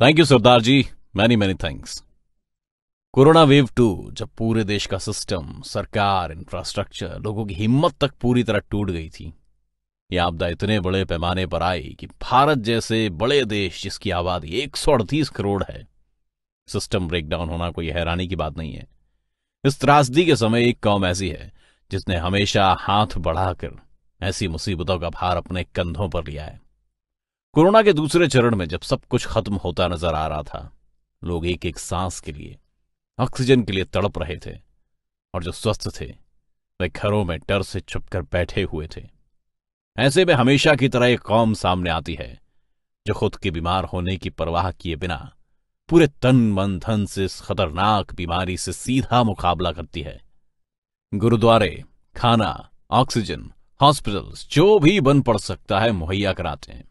thank you सरदार जी many many thanks corona wave two जब पूरे देश का सिस्टम सरकार इंफ्रास्ट्रक्चर लोगों की हिम्मत तक पूरी तरह टूट गई थी ये आपदा इतने बड़े पैमाने पर आई कि भारत जैसे बड़े देश जिसकी आबादी एक करोड़ है सिस्टम ब्रेकडाउन होना कोई हैरानी की बात नहीं है इस त्रासदी के समय एक कौम ऐसी है जिसने हमेशा हाथ बढ़ाकर ऐसी मुसीबतों का भार अपने कंधों पर लिया है कोरोना के दूसरे चरण में जब सब कुछ खत्म होता नजर आ रहा था लोग एक एक सांस के लिए ऑक्सीजन के लिए तड़प रहे थे और जो स्वस्थ थे वे घरों में डर से छुपकर बैठे हुए थे ऐसे में हमेशा की तरह एक कौम सामने आती है जो खुद के बीमार होने की परवाह किए बिना पूरे तन मन धन से इस खतरनाक बीमारी से सीधा मुकाबला करती है गुरुद्वारे खाना ऑक्सीजन हॉस्पिटल्स जो भी बन पड़ सकता है मुहैया कराते हैं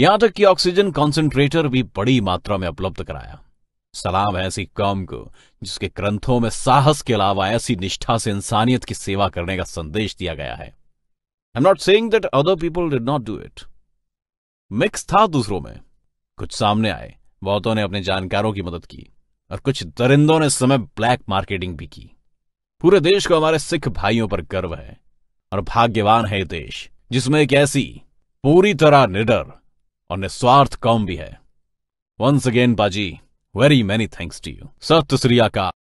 यहां तक कि ऑक्सीजन कॉन्सेंट्रेटर भी बड़ी मात्रा में उपलब्ध कराया सलाम है ऐसी कौम को जिसके ग्रंथों में साहस के अलावा ऐसी निष्ठा से इंसानियत की सेवा करने का संदेश दिया गया है I am not saying that other people did not do it mix था दूसरों में कुछ सामने आए बहुतों ने अपने जानकारों की मदद की और कुछ दरिंदों ने समय ब्लैक मार्केटिंग भी की पूरे देश को हमारे सिख भाइयों पर गर्व है और भाग्यवान है देश जिसमें एक ऐसी पूरी तरह निडर और निस्वार्थ कौम भी है वंस अगेन बाजी very many thanks to you सत श्री अकाल